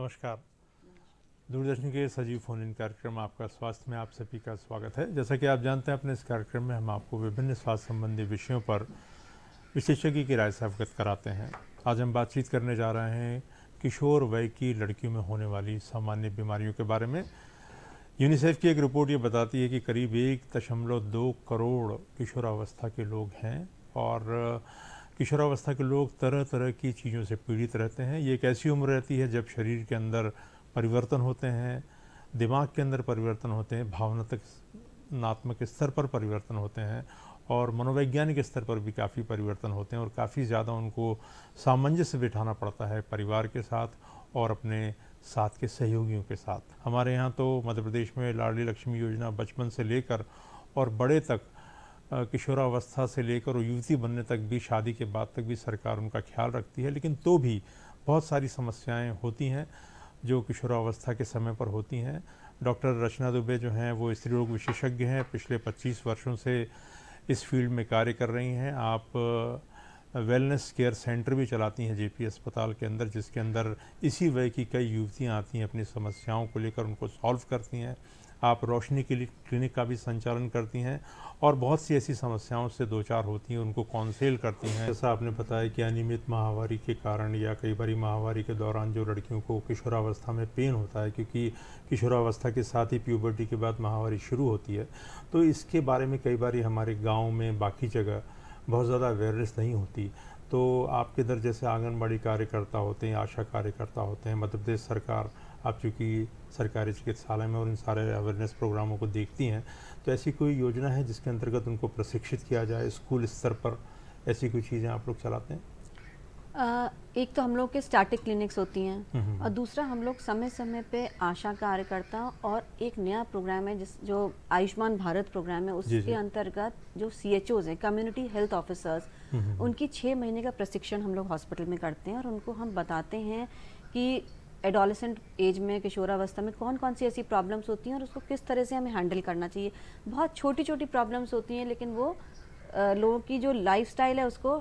नमस्कार दूरदर्शन के सजीव फोन इन कार्यक्रम आपका स्वास्थ्य में आप सभी का स्वागत है जैसा कि आप जानते हैं अपने इस कार्यक्रम में हम आपको विभिन्न स्वास्थ्य संबंधी विषयों पर विशेषज्ञ की राय से अवगत कराते हैं आज हम बातचीत करने जा रहे हैं किशोर वय की लड़कियों में होने वाली सामान्य बीमारियों के बारे में यूनिसेफ की एक रिपोर्ट ये बताती है कि करीब एक दशमलव दो करोड़ किशोरावस्था के लोग हैं और किशोरावस्था के लोग तरह तरह की चीज़ों से पीड़ित रहते हैं ये एक ऐसी उम्र रहती है जब शरीर के अंदर परिवर्तन होते हैं दिमाग के अंदर परिवर्तन होते हैं भावनात्मक स्तर पर परिवर्तन होते हैं और मनोवैज्ञानिक स्तर पर भी काफ़ी परिवर्तन होते हैं और काफ़ी ज़्यादा उनको सामंजस्य बिठाना पड़ता है परिवार के साथ और अपने साथ के सहयोगियों के साथ हमारे यहाँ तो मध्य प्रदेश में लाडली लक्ष्मी योजना बचपन से लेकर और बड़े तक किशोरावस्था से लेकर और युवती बनने तक भी शादी के बाद तक भी सरकार उनका ख्याल रखती है लेकिन तो भी बहुत सारी समस्याएं होती हैं जो किशोरावस्था के समय पर होती हैं डॉक्टर रचना दुबे जो हैं वो स्त्री रोग विशेषज्ञ हैं पिछले 25 वर्षों से इस फील्ड में कार्य कर रही हैं आप वेलनेस केयर सेंटर भी चलाती हैं जेपी अस्पताल के अंदर जिसके अंदर इसी वे की कई युवतियाँ आती हैं अपनी समस्याओं को लेकर उनको सॉल्व करती हैं आप रोशनी के लिए क्लिनिक का भी संचालन करती हैं और बहुत सी ऐसी समस्याओं से दो चार होती हैं उनको काउंसिल करती हैं जैसा आपने बताया कि अनियमित माहवारी के कारण या कई बार माहवारी के दौरान जो लड़कियों को किशोरावस्था में पेन होता है क्योंकि किशोरावस्था के साथ ही प्यूबर्टी के बाद माहवारी शुरू होती है तो इसके बारे में कई बार हमारे गाँव में बाकी जगह बहुत ज़्यादा अवेयरनेस नहीं होती तो आपके इधर जैसे आंगनबाड़ी कार्यकर्ता होते हैं आशा कार्यकर्ता होते हैं मध्य प्रदेश सरकार आप चूँकि सरकारी चिकित्सालय में और इन सारे अवेयरनेस प्रोग्रामों को देखती हैं तो ऐसी कोई योजना है जिसके अंतर्गत उनको प्रशिक्षित किया जाए स्कूल स्तर पर ऐसी कोई चीज़ें आप लोग चलाते हैं आ, एक तो हम लोग के स्टैटिक क्लिनिक्स होती हैं हम्म, हम्म, और हम्म। दूसरा हम लोग समय समय पे आशा कार्यकर्ता और एक नया प्रोग्राम है जिस जो आयुष्मान भारत प्रोग्राम है उसके अंतर्गत जो सी एच ओज हैं कम्युनिटी हेल्थ ऑफिसर्स उनकी छः महीने का प्रशिक्षण हम लोग हॉस्पिटल में करते हैं और उनको हम बताते हैं कि एडोलसेंट एज में किशोरावस्था में कौन कौन सी ऐसी प्रॉब्लम्स होती हैं और उसको किस तरह से हमें हैंडल करना चाहिए बहुत छोटी छोटी प्रॉब्लम्स होती हैं लेकिन वो लोगों की जो लाइफ है उसको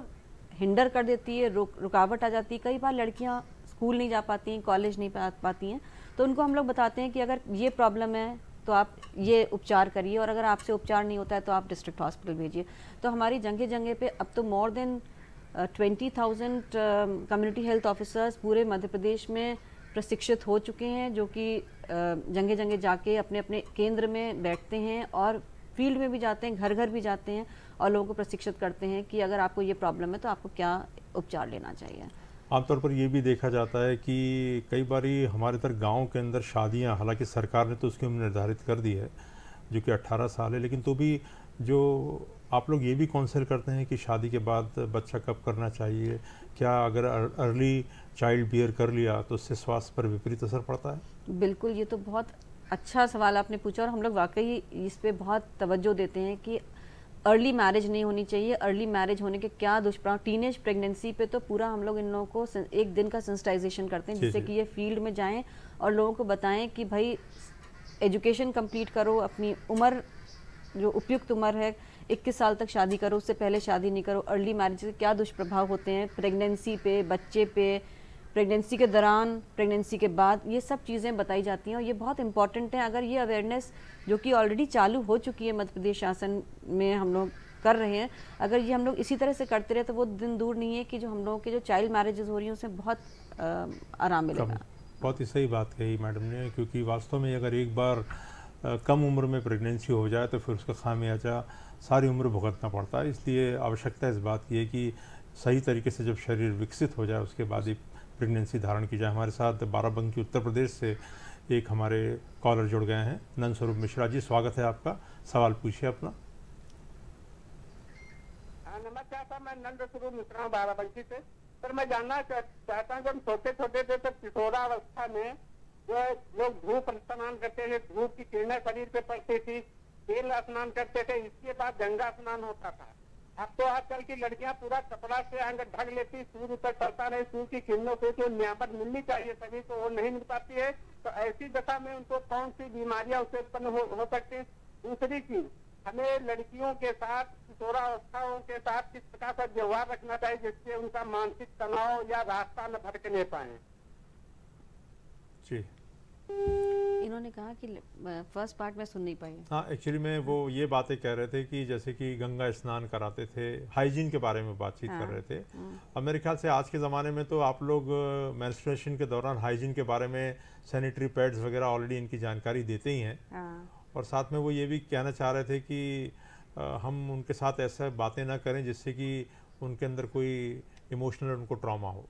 हिंडर कर देती है रुक रुकावट आ जाती है कई बार लड़कियाँ स्कूल नहीं जा पाती हैं कॉलेज नहीं पा पाती हैं तो उनको हम लोग बताते हैं कि अगर ये प्रॉब्लम है तो आप ये उपचार करिए और अगर आपसे उपचार नहीं होता है तो आप डिस्ट्रिक्ट हॉस्पिटल भेजिए तो हमारी जंगे जंगे पे अब तो more than twenty thousand community health officers पूरे मध्य प्रदेश में प्रशिक्षित हो चुके हैं जो कि जंगे जंगे जाके अपने अपने केंद्र में बैठते हैं और फील्ड में भी जाते हैं घर घर भी जाते हैं और लोगों को प्रशिक्षित करते हैं कि अगर आपको ये प्रॉब्लम है तो आपको क्या उपचार लेना चाहिए आमतौर पर ये भी देखा जाता है कि कई बार हमारे इधर गाँव के अंदर शादियाँ हालांकि सरकार ने तो उसकी निर्धारित कर दी है जो कि 18 साल है लेकिन तो भी जो आप लोग ये भी कौंसिल करते हैं कि शादी के बाद बच्चा कब करना चाहिए क्या अगर अर्ली चाइल्ड बियर कर लिया तो उससे स्वास्थ्य पर विपरीत असर पड़ता है बिल्कुल ये तो बहुत अच्छा सवाल आपने पूछा और हम लोग वाकई इस पर बहुत तवज्जो देते हैं कि अर्ली मैरिज नहीं होनी चाहिए अर्ली मैरिज होने के क्या दुष्प्रभाव टीनेज प्रेगनेंसी पे तो पूरा हम लोग इन लोगों को एक दिन का सेंसिटाइजेशन करते हैं जिससे कि ये फील्ड में जाएं और लोगों को बताएं कि भाई एजुकेशन कंप्लीट करो अपनी उम्र जो उपयुक्त उम्र है इक्कीस साल तक शादी करो उससे पहले शादी नहीं करो अर्ली मैरिज के क्या दुष्प्रभाव होते हैं प्रेगनेंसी पे बच्चे पे प्रेगनेंसी के दौरान प्रेगनेंसी के बाद ये सब चीज़ें बताई जाती हैं और ये बहुत इंपॉर्टेंट है अगर ये अवेयरनेस जो कि ऑलरेडी चालू हो चुकी है मध्य प्रदेश शासन में हम लोग कर रहे हैं अगर ये हम लोग इसी तरह से करते रहे तो वो दिन दूर नहीं है कि जो हम लोगों के जो चाइल्ड मैरिजेज हो रही हैं उसमें बहुत आराम मिलेगा बहुत ही सही बात कही मैडम ने क्योंकि वास्तव में अगर एक बार आ, कम उम्र में प्रेगनेंसी हो जाए तो फिर उसका खामियाजा सारी उम्र भुगतना पड़ता है इसलिए आवश्यकता इस बात की है कि सही तरीके से जब शरीर विकसित हो जाए उसके बाद ही प्रेगनेंसी धारण की जाए हमारे साथ बाराबंकी उत्तर प्रदेश से एक हमारे कॉलर जुड़ गए हैं नंद स्वरूप मिश्रा जी स्वागत है आपका सवाल पूछिए अपना हाँ, नमस्कार सर मैं नंद स्वरूप मिश्रा हूँ बाराबंकी से सर मैं जानना चाहता हूँ जब छोटे छोटे थे तब तो में जो लोग धूप स्नान करते थे धूप की किरणें शरीर पे पड़ती थी तेल स्नान करते थे इसके बाद गंगा स्नान होता था अब तो आजकल की लड़कियां पूरा कपड़ा से अंग ढक लेती सूर्य ऊपर चलता नहीं सूर्य की किरणों से जो नियामत मिलनी चाहिए सभी को वो नहीं मिल पाती है तो ऐसी दशा में उनको कौन सी बीमारियां उससे उत्पन्न हो, हो सकती दूसरी चीज हमें लड़कियों के साथ अवस्थाओं के साथ किस प्रकार का व्यवहार रखना चाहिए जिससे उनका मानसिक तनाव या रास्ता न भटकने पाए जी इन्होंने कहा कि फर्स्ट पार्ट में सुन नहीं पाई हाँ एक्चुअली में वो ये बातें कह रहे थे कि जैसे कि गंगा स्नान कराते थे हाइजीन के बारे में बातचीत हाँ, कर रहे थे हाँ। अब मेरे ख्याल से आज के ज़माने में तो आप लोग मैंस्ट्रेशन के दौरान हाइजीन के बारे में सैनिटरी पैड्स वगैरह ऑलरेडी इनकी जानकारी देते ही हैं हाँ, और साथ में वो ये भी कहना चाह रहे थे कि आ, हम उनके साथ ऐसा बातें ना करें जिससे कि उनके अंदर कोई इमोशनल उनको ट्रामा हो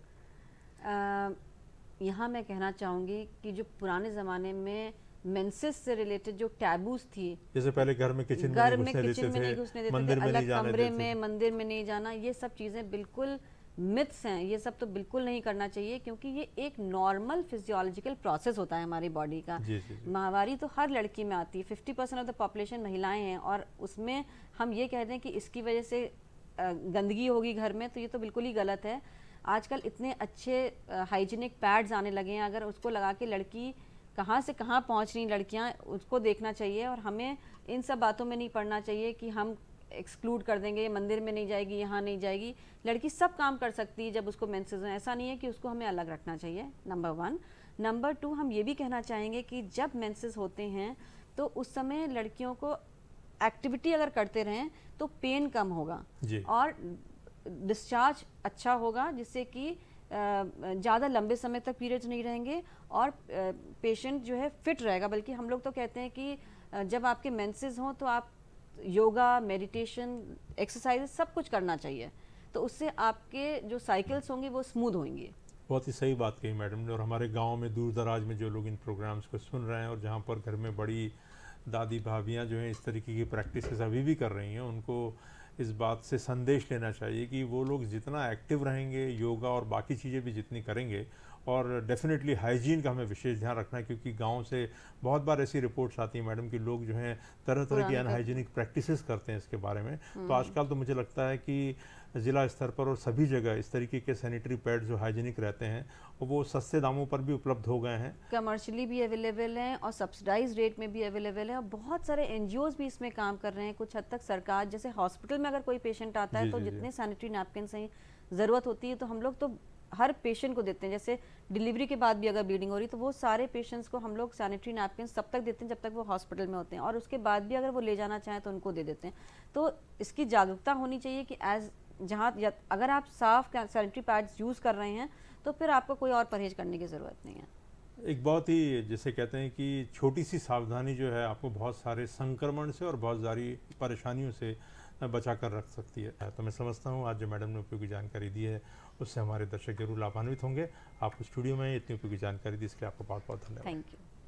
यहाँ मैं कहना चाहूँगी कि जो पुराने ज़माने में मेंसेस से रिलेटेड जो टैबूज थी जैसे पहले घर में किचन घर में किचन में नहीं घुसने देते थे अलग कमरे में मंदिर में नहीं जाना ये सब चीज़ें बिल्कुल मिथ्स हैं ये सब तो बिल्कुल नहीं करना चाहिए क्योंकि ये एक नॉर्मल फिजियोलॉजिकल प्रोसेस होता है हमारी बॉडी का महावारी तो हर लड़की में आती है fifty percent of the population महिलाएं हैं और उसमें हम ये कह दें हैं कि इसकी वजह से गंदगी होगी घर में तो ये तो बिल्कुल ही गलत है आजकल इतने अच्छे हाइजीनिक पैड्स आने लगे हैं अगर उसको लगा के लड़की कहाँ से कहाँ पहुँच रही लड़कियाँ उसको देखना चाहिए और हमें इन सब बातों में नहीं पढ़ना चाहिए कि हम एक्सक्लूड कर देंगे मंदिर में नहीं जाएगी यहाँ नहीं जाएगी लड़की सब काम कर सकती है जब उसको मैंसेज ऐसा नहीं है कि उसको हमें अलग रखना चाहिए नंबर वन नंबर टू हम ये भी कहना चाहेंगे कि जब मैंसेज होते हैं तो उस समय लड़कियों को एक्टिविटी अगर करते रहें तो पेन कम होगा और डिस्चार्ज अच्छा होगा जिससे कि ज़्यादा लंबे समय तक पीरियड्स नहीं रहेंगे और पेशेंट जो है फिट रहेगा बल्कि हम लोग तो कहते हैं कि जब आपके मेंसेस हों तो आप योगा मेडिटेशन एक्सरसाइज सब कुछ करना चाहिए तो उससे आपके जो साइकिल्स होंगे वो स्मूथ होंगे बहुत ही सही बात कही मैडम ने और हमारे गांव में दूर दराज में जो लोग इन प्रोग्राम्स को सुन रहे हैं और जहां पर घर में बड़ी दादी भाभियाँ जो हैं इस तरीके की प्रैक्टिस अभी भी कर रही हैं उनको इस बात से संदेश लेना चाहिए कि वो लोग जितना एक्टिव रहेंगे योगा और बाकी चीज़ें भी जितनी करेंगे और डेफिनेटली हाइजीन का हमें विशेष ध्यान रखना है क्योंकि गांव से बहुत बार ऐसी रिपोर्ट्स आती हैं मैडम कि लोग जो हैं तरह तरह की अनहाइजीनिक प्रैक्टिसेस करते हैं इसके बारे में तो हम्म। आजकल तो मुझे लगता है कि ज़िला स्तर पर और सभी जगह इस तरीके के सैनिटरी पैड जो हाइजीनिक रहते हैं वो सस्ते दामों पर भी उपलब्ध हो गए हैं कमर्शली भी अवेलेबल हैं और सब्सिडाइज रेट में भी अवेलेबल है और बहुत सारे एन भी इसमें काम कर रहे हैं कुछ हद तक सरकार जैसे हॉस्पिटल में अगर कोई पेशेंट आता है तो जितने सैनिटरी नैपकिन से ज़रूरत होती है तो हम लोग तो हर पेशेंट को देते हैं जैसे डिलीवरी के बाद भी अगर ब्लीडिंग हो रही है तो वो सारे पेशेंट्स को हम लोग सैनिटरी नैपकिन तब तक देते हैं जब तक वो हॉस्पिटल में होते हैं और उसके बाद भी अगर वो ले जाना चाहें तो उनको दे देते हैं तो इसकी जागरूकता होनी चाहिए कि एज जहाँ अगर आप साफ सैनिटरी पैड्स यूज़ कर रहे हैं तो फिर आपको कोई और परहेज करने की ज़रूरत नहीं है एक बहुत ही जैसे कहते हैं कि छोटी सी सावधानी जो है आपको बहुत सारे संक्रमण से और बहुत सारी परेशानियों से बचा कर रख सकती है तो मैं समझता हूँ आज जो मैडम ने उपयोगी जानकारी दी है उससे हमारे दर्शक जरूर लाभान्वित होंगे आपको स्टूडियो में इतनी उपयोगी जानकारी दी इसके लिए आपको बहुत बहुत धन्यवाद थैंक यू